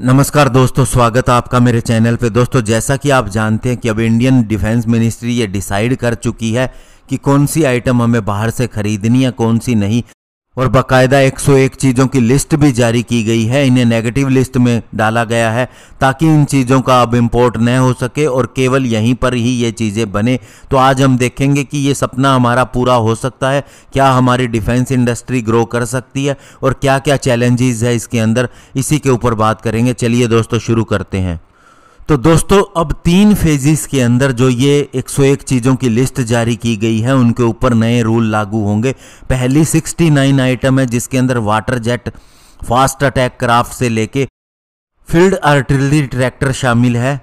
नमस्कार दोस्तों स्वागत है आपका मेरे चैनल पे दोस्तों जैसा कि आप जानते हैं कि अब इंडियन डिफेंस मिनिस्ट्री ये डिसाइड कर चुकी है कि कौन सी आइटम हमें बाहर से खरीदनी है कौन सी नहीं और बाकायदा 101 चीज़ों की लिस्ट भी जारी की गई है इन्हें नेगेटिव लिस्ट में डाला गया है ताकि इन चीज़ों का अब इम्पोर्ट न हो सके और केवल यहीं पर ही ये चीज़ें बने तो आज हम देखेंगे कि ये सपना हमारा पूरा हो सकता है क्या हमारी डिफेंस इंडस्ट्री ग्रो कर सकती है और क्या क्या चैलेंजेस है इसके अंदर इसी के ऊपर बात करेंगे चलिए दोस्तों शुरू करते हैं तो दोस्तों अब तीन फेजिस के अंदर जो ये 101 चीज़ों की लिस्ट जारी की गई है उनके ऊपर नए रूल लागू होंगे पहली 69 आइटम है जिसके अंदर water jet fast attack craft से लेके फील्ड आर्टिलरी ट्रैक्टर शामिल है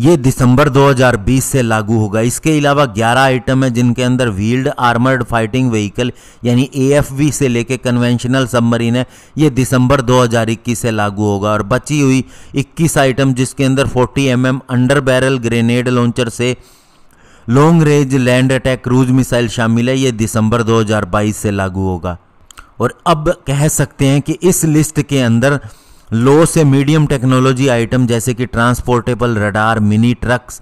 ये दिसंबर 2020 से लागू होगा इसके अलावा 11 आइटम है जिनके अंदर व्हील्ड आर्मर्ड फाइटिंग व्हीकल यानी ए से लेके कन्वेंशनल सबमरीन है ये दिसंबर 2021 से लागू होगा और बची हुई 21 आइटम जिसके अंदर 40 M mm under barrel grenade launcher से long range land attack cruise missile शामिल है ये दिसंबर 2022 से लागू होगा और अब कह सकते हैं कि इस लिस्ट के अंदर लो से मीडियम टेक्नोलॉजी आइटम जैसे कि ट्रांसपोर्टेबल रडार मिनी ट्रक्स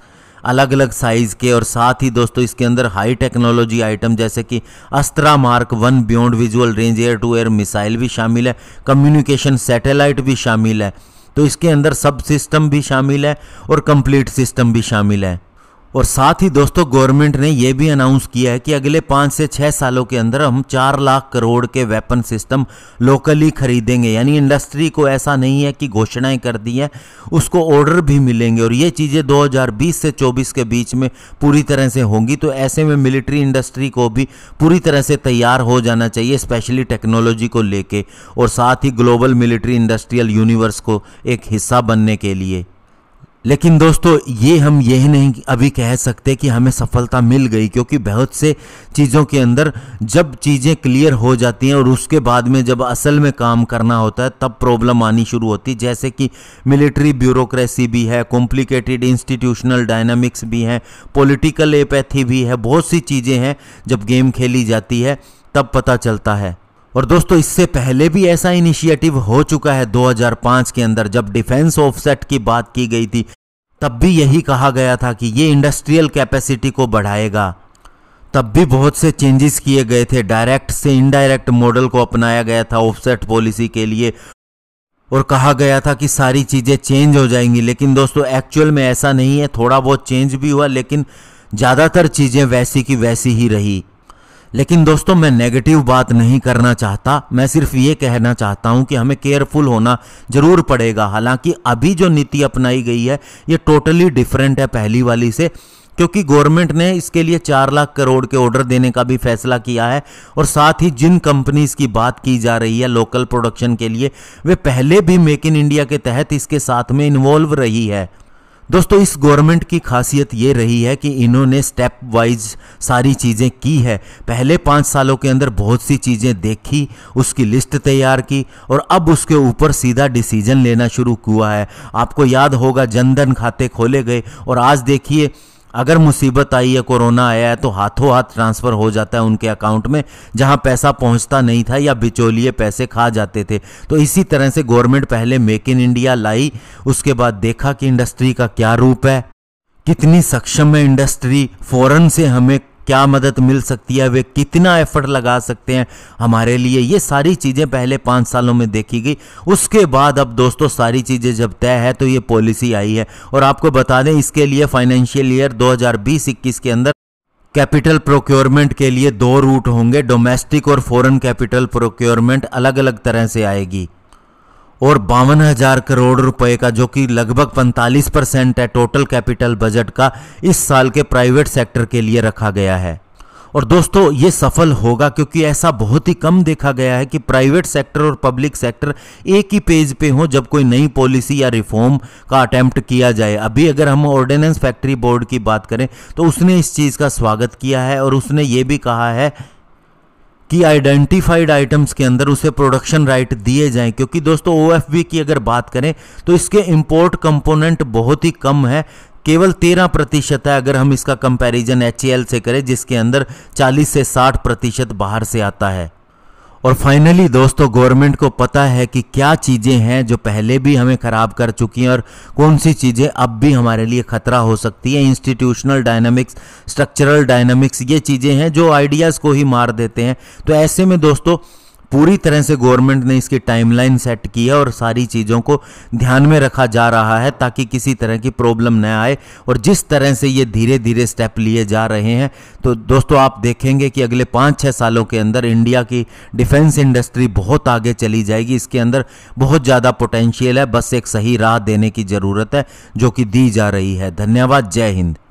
अलग अलग साइज़ के और साथ ही दोस्तों इसके अंदर हाई टेक्नोलॉजी आइटम जैसे कि Astra mark one beyond visual range air to air missile भी शामिल है कम्युनिकेशन सैटेलाइट भी शामिल है तो इसके अंदर सब सिस्टम भी शामिल है और कंप्लीट सिस्टम भी शामिल है और साथ ही दोस्तों गवर्नमेंट ने यह भी अनाउंस किया है कि अगले पाँच से छः सालों के अंदर हम चार लाख करोड़ के वेपन सिस्टम लोकली खरीदेंगे यानी इंडस्ट्री को ऐसा नहीं है कि घोषणाएं कर दी हैं उसको ऑर्डर भी मिलेंगे और ये चीज़ें 2020 से 24 के बीच में पूरी तरह से होंगी तो ऐसे में मिलिट्री इंडस्ट्री को भी पूरी तरह से तैयार हो जाना चाहिए स्पेशली टेक्नोलॉजी को लेकर और साथ ही ग्लोबल मिलिट्री इंडस्ट्रियल यूनिवर्स को एक हिस्सा बनने के लिए लेकिन दोस्तों ये हम यह नहीं अभी कह सकते कि हमें सफलता मिल गई क्योंकि बहुत से चीज़ों के अंदर जब चीज़ें क्लियर हो जाती हैं और उसके बाद में जब असल में काम करना होता है तब प्रॉब्लम आनी शुरू होती है जैसे कि मिलिट्री ब्यूरोक्रेसी भी है कॉम्प्लिकेटेड इंस्टीट्यूशनल डायनामिक्स भी हैं पॉलिटिकल एपैथी भी है बहुत सी चीज़ें हैं जब गेम खेली जाती है तब पता चलता है और दोस्तों इससे पहले भी ऐसा इनिशिएटिव हो चुका है 2005 के अंदर जब डिफेंस ऑफसेट की बात की गई थी तब भी यही कहा गया था कि ये इंडस्ट्रियल कैपेसिटी को बढ़ाएगा तब भी बहुत से चेंजेस किए गए थे डायरेक्ट से इनडायरेक्ट मॉडल को अपनाया गया था ऑफसेट पॉलिसी के लिए और कहा गया था कि सारी चीज़ें चेंज हो जाएंगी लेकिन दोस्तों एक्चुअल में ऐसा नहीं है थोड़ा बहुत चेंज भी हुआ लेकिन ज़्यादातर चीज़ें वैसी की वैसी ही रही लेकिन दोस्तों मैं नेगेटिव बात नहीं करना चाहता मैं सिर्फ ये कहना चाहता हूँ कि हमें केयरफुल होना जरूर पड़ेगा हालांकि अभी जो नीति अपनाई गई है ये टोटली डिफरेंट है पहली वाली से क्योंकि गवर्नमेंट ने इसके लिए चार लाख करोड़ के ऑर्डर देने का भी फैसला किया है और साथ ही जिन कंपनीज की बात की जा रही है लोकल प्रोडक्शन के लिए वे पहले भी मेक इन इंडिया के तहत इसके साथ में इन्वॉल्व रही है दोस्तों इस गवर्नमेंट की खासियत ये रही है कि इन्होंने स्टेप वाइज सारी चीज़ें की है पहले पाँच सालों के अंदर बहुत सी चीज़ें देखी उसकी लिस्ट तैयार की और अब उसके ऊपर सीधा डिसीजन लेना शुरू हुआ है आपको याद होगा जनधन खाते खोले गए और आज देखिए अगर मुसीबत आई है कोरोना आया है तो हाथों हाथ ट्रांसफ़र हो जाता है उनके अकाउंट में जहां पैसा पहुंचता नहीं था या बिचौलिए पैसे खा जाते थे तो इसी तरह से गवर्नमेंट पहले मेक इन इंडिया लाई उसके बाद देखा कि इंडस्ट्री का क्या रूप है कितनी सक्षम है इंडस्ट्री फॉरन से हमें क्या मदद मिल सकती है वे कितना एफर्ट लगा सकते हैं हमारे लिए ये सारी चीज़ें पहले पाँच सालों में देखी गई उसके बाद अब दोस्तों सारी चीज़ें जब तय है तो ये पॉलिसी आई है और आपको बता दें इसके लिए फाइनेंशियल ईयर दो 21 के अंदर कैपिटल प्रोक्योरमेंट के लिए दो रूट होंगे डोमेस्टिक और फॉरेन कैपिटल प्रोक्योरमेंट अलग अलग तरह से आएगी और बावन हजार करोड़ रुपए का जो कि लगभग 45 परसेंट है टोटल कैपिटल बजट का इस साल के प्राइवेट सेक्टर के लिए रखा गया है और दोस्तों ये सफल होगा क्योंकि ऐसा बहुत ही कम देखा गया है कि प्राइवेट सेक्टर और पब्लिक सेक्टर एक ही पेज पे हो जब कोई नई पॉलिसी या रिफॉर्म का अटैम्प्ट किया जाए अभी अगर हम ऑर्डिनेंस फैक्ट्री बोर्ड की बात करें तो उसने इस चीज़ का स्वागत किया है और उसने ये भी कहा है कि आइडेंटिफाइड आइटम्स के अंदर उसे प्रोडक्शन राइट दिए जाएं क्योंकि दोस्तों ओ की अगर बात करें तो इसके इम्पोर्ट कंपोनेंट बहुत ही कम है केवल तेरह प्रतिशत है अगर हम इसका कंपैरिजन एच से करें जिसके अंदर चालीस से साठ प्रतिशत बाहर से आता है और फाइनली दोस्तों गवर्नमेंट को पता है कि क्या चीज़ें हैं जो पहले भी हमें ख़राब कर चुकी हैं और कौन सी चीज़ें अब भी हमारे लिए ख़तरा हो सकती है इंस्टीट्यूशनल डायनामिक्स स्ट्रक्चरल डायनामिक्स ये चीज़ें हैं जो आइडियाज़ को ही मार देते हैं तो ऐसे में दोस्तों पूरी तरह से गवर्नमेंट ने इसकी टाइमलाइन सेट की है और सारी चीज़ों को ध्यान में रखा जा रहा है ताकि किसी तरह की प्रॉब्लम न आए और जिस तरह से ये धीरे धीरे स्टेप लिए जा रहे हैं तो दोस्तों आप देखेंगे कि अगले पाँच छः सालों के अंदर इंडिया की डिफेंस इंडस्ट्री बहुत आगे चली जाएगी इसके अंदर बहुत ज़्यादा पोटेंशियल है बस एक सही राह देने की ज़रूरत है जो कि दी जा रही है धन्यवाद जय हिंद